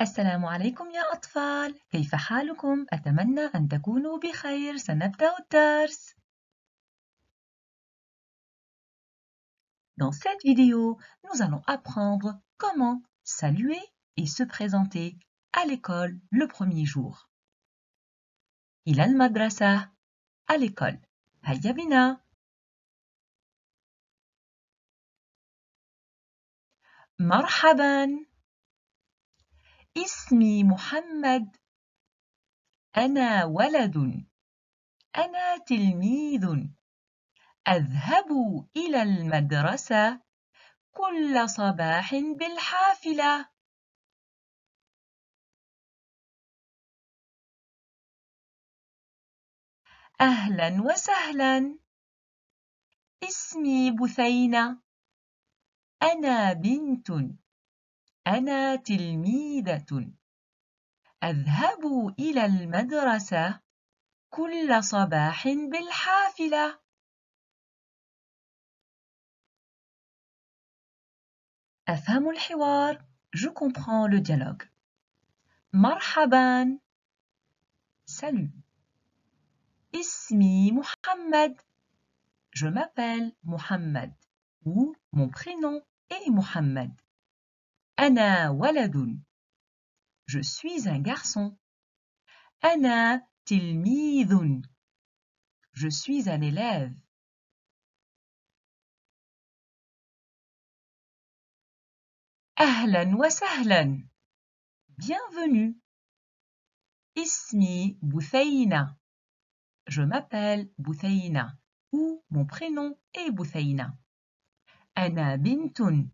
السلام عليكم يا أطفال، كيف حالكم؟ أتمنى أن تكونوا بخير، سنبدأ الدرس. Dans cette vidéo, nous allons apprendre comment saluer et se présenter à l'école le premier jour. Il a le madrasa à l'école. Hayabina. Marhaban. اسمي محمد أنا ولد أنا تلميذ أذهب إلى المدرسة كل صباح بالحافلة أهلا وسهلا اسمي بثينة أنا بنت أنا تلميذة. أذهب إلى المدرسة كل صباح بالحافلة. أفهم الحوار. Je comprends le dialogue. مرحبا. Salut. اسمي محمد. Je m'appelle Mohamed ou mon prénom est Mohamed. Anna waladun. Je suis un garçon. Anna tilmidun. Je suis un élève. wa sahlan. Bienvenue. Ismi Bouthaïna. Je m'appelle Bouthaïna ou mon prénom est Bouthaïna. Anna bintun.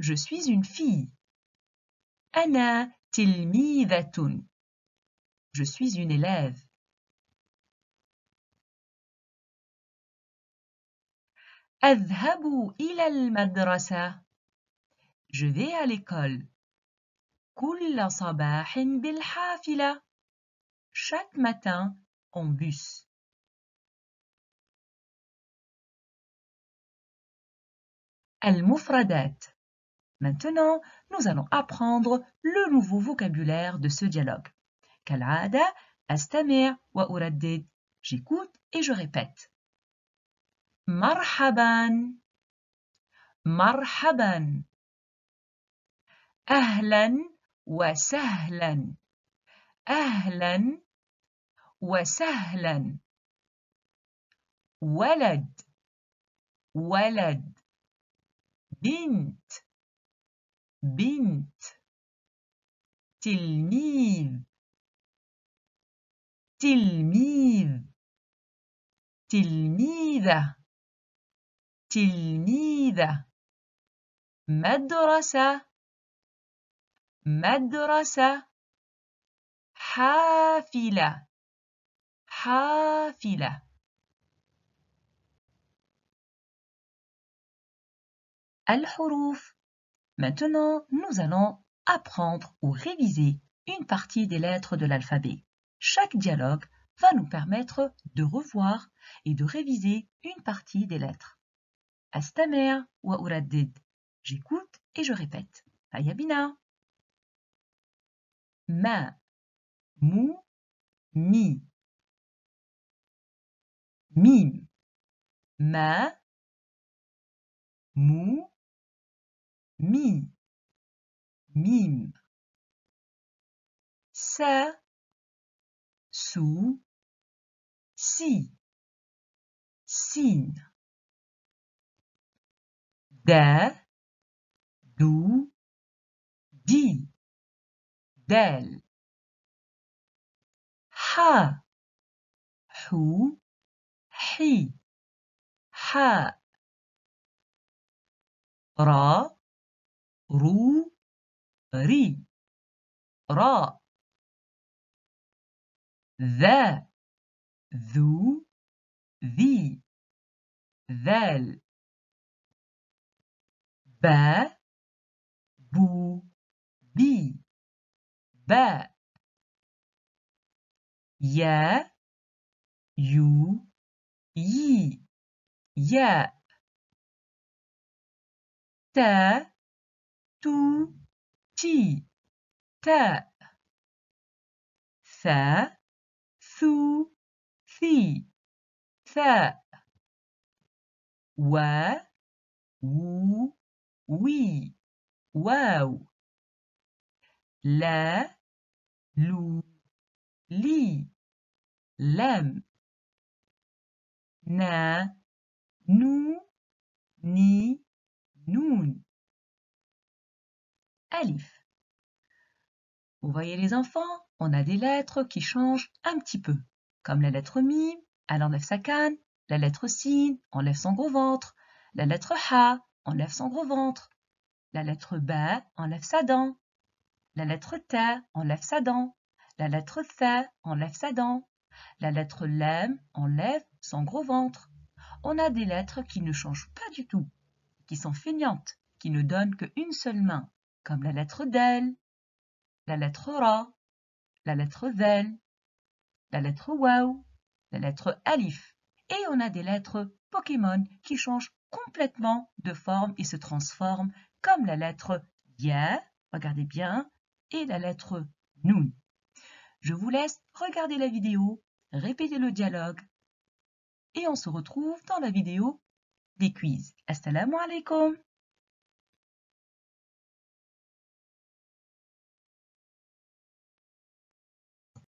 Je suis une fille. Anna tilmidatun. Je suis une élève. Adhabu ila al-madrasa. Je vais à l'école. Kulla sabahin bil Chaque matin en bus. al Maintenant, nous allons apprendre le nouveau vocabulaire de ce dialogue. Kalada, astamir wa J'écoute et je répète. Marhaban. Marhaban. Ahlan wa sahlan. Ahlan wa sahlan. Walad. Walad. Bint. بنت تلميذ تلميذ تلميذة تلميذة مدرسة مدرسة حافلة حافلة الحروف Maintenant, nous allons apprendre ou réviser une partie des lettres de l'alphabet. Chaque dialogue va nous permettre de revoir et de réviser une partie des lettres. Astamer wa J'écoute et je répète. Ayabina. Ma, mou, mi. Ma, mou, مي ميم س سو سي سين د دو دي دال ح حو حي حاء را رو ري را ذا ذو ذي ذال با بو بي با يا يو يي يا تا تو تي تاء ثا ثو ثي ثاء و و وي واو لا لو لي لام نا نو ني نون Alif. Vous voyez les enfants, on a des lettres qui changent un petit peu. Comme la lettre Mi, elle enlève sa canne, la lettre C, enlève son gros ventre, la lettre Ha enlève son gros ventre, la lettre Ba enlève sa dent, la lettre T, enlève sa dent, la lettre F enlève sa dent, la lettre Lam enlève son gros ventre. On a des lettres qui ne changent pas du tout, qui sont feignantes, qui ne donnent qu'une seule main comme la lettre del, la lettre ra, la lettre VEL, la lettre waw, la lettre alif. Et on a des lettres Pokémon qui changent complètement de forme et se transforment comme la lettre ya, regardez bien, et la lettre nun. Je vous laisse regarder la vidéo, répéter le dialogue et on se retrouve dans la vidéo des quiz. Assalamu alaikum